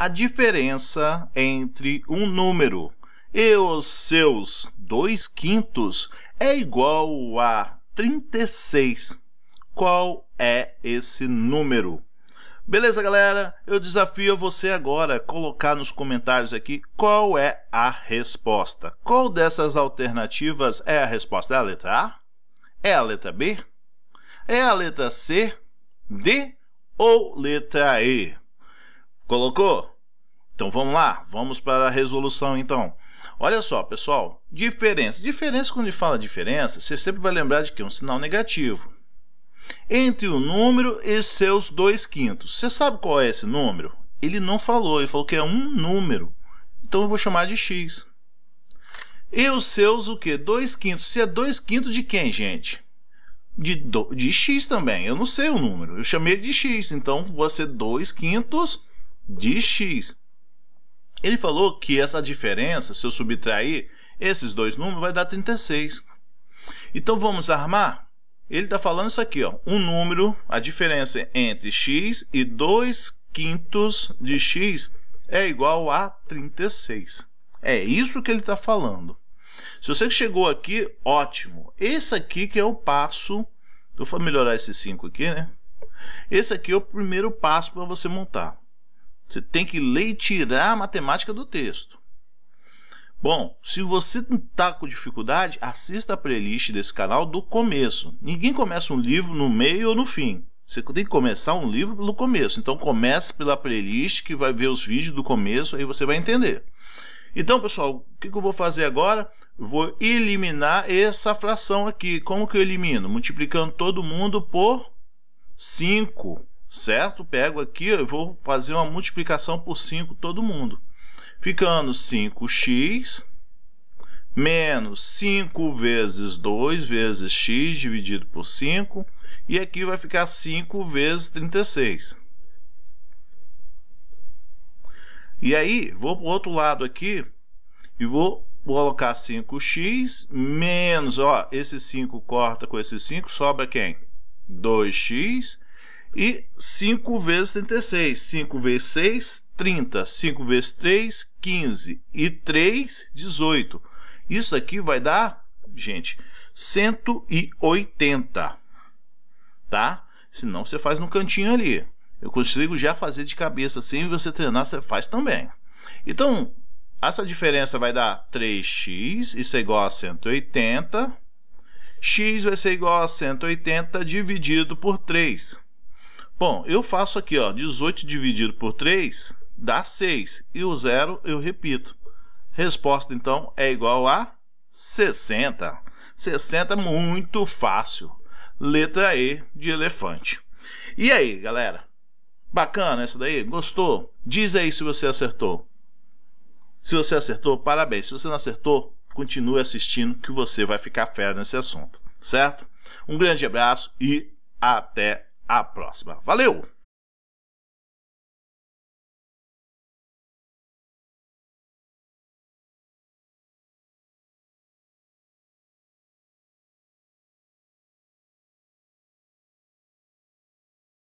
a diferença entre um número e os seus dois quintos é igual a 36. Qual é esse número? Beleza, galera? Eu desafio você agora a colocar nos comentários aqui qual é a resposta. Qual dessas alternativas é a resposta? É a letra A? É a letra B? É a letra C? D? Ou letra E? Colocou? Então vamos lá, vamos para a resolução então. Olha só, pessoal, diferença. Diferença, quando ele fala diferença, você sempre vai lembrar de que é um sinal negativo. Entre o número e seus dois quintos. Você sabe qual é esse número? Ele não falou, ele falou que é um número. Então eu vou chamar de x. E os seus o que? dois quintos. Se é dois quintos de quem, gente? De, do, de x também. Eu não sei o número. Eu chamei de x. Então, vai ser é dois quintos de x. Ele falou que essa diferença, se eu subtrair esses dois números, vai dar 36. Então vamos armar? Ele está falando isso aqui, ó, um número, a diferença entre x e 2 quintos de x é igual a 36. É isso que ele está falando. Se você chegou aqui, ótimo. Esse aqui que é o passo, eu vou melhorar esse 5 aqui, né? Esse aqui é o primeiro passo para você montar. Você tem que ler e tirar a matemática do texto. Bom, se você está com dificuldade, assista a playlist desse canal do começo. Ninguém começa um livro no meio ou no fim. Você tem que começar um livro no começo. Então comece pela playlist que vai ver os vídeos do começo, aí você vai entender. Então, pessoal, o que eu vou fazer agora? Vou eliminar essa fração aqui. Como que eu elimino? Multiplicando todo mundo por 5 certo? Pego aqui, eu vou fazer uma multiplicação por 5 todo mundo. Ficando 5x menos 5 vezes 2 vezes x dividido por 5. E aqui vai ficar 5 vezes 36. E aí, vou para o outro lado aqui e vou colocar 5x menos, ó, esse 5 corta com esse 5, sobra quem? 2x e 5 vezes 36. 5 vezes 6, 30. 5 vezes 3, 15. E 3, 18. Isso aqui vai dar, gente, 180. Tá? Senão você faz no cantinho ali. Eu consigo já fazer de cabeça assim, e você treinar, você faz também. Então, essa diferença vai dar 3x, isso é igual a 180. x vai ser igual a 180 dividido por 3. Bom, eu faço aqui, ó, 18 dividido por 3 dá 6. E o zero eu repito. Resposta, então, é igual a 60. 60 é muito fácil. Letra E de elefante. E aí, galera? Bacana essa daí? Gostou? Diz aí se você acertou. Se você acertou, parabéns. Se você não acertou, continue assistindo que você vai ficar fera nesse assunto, certo? Um grande abraço e até a próxima. Valeu!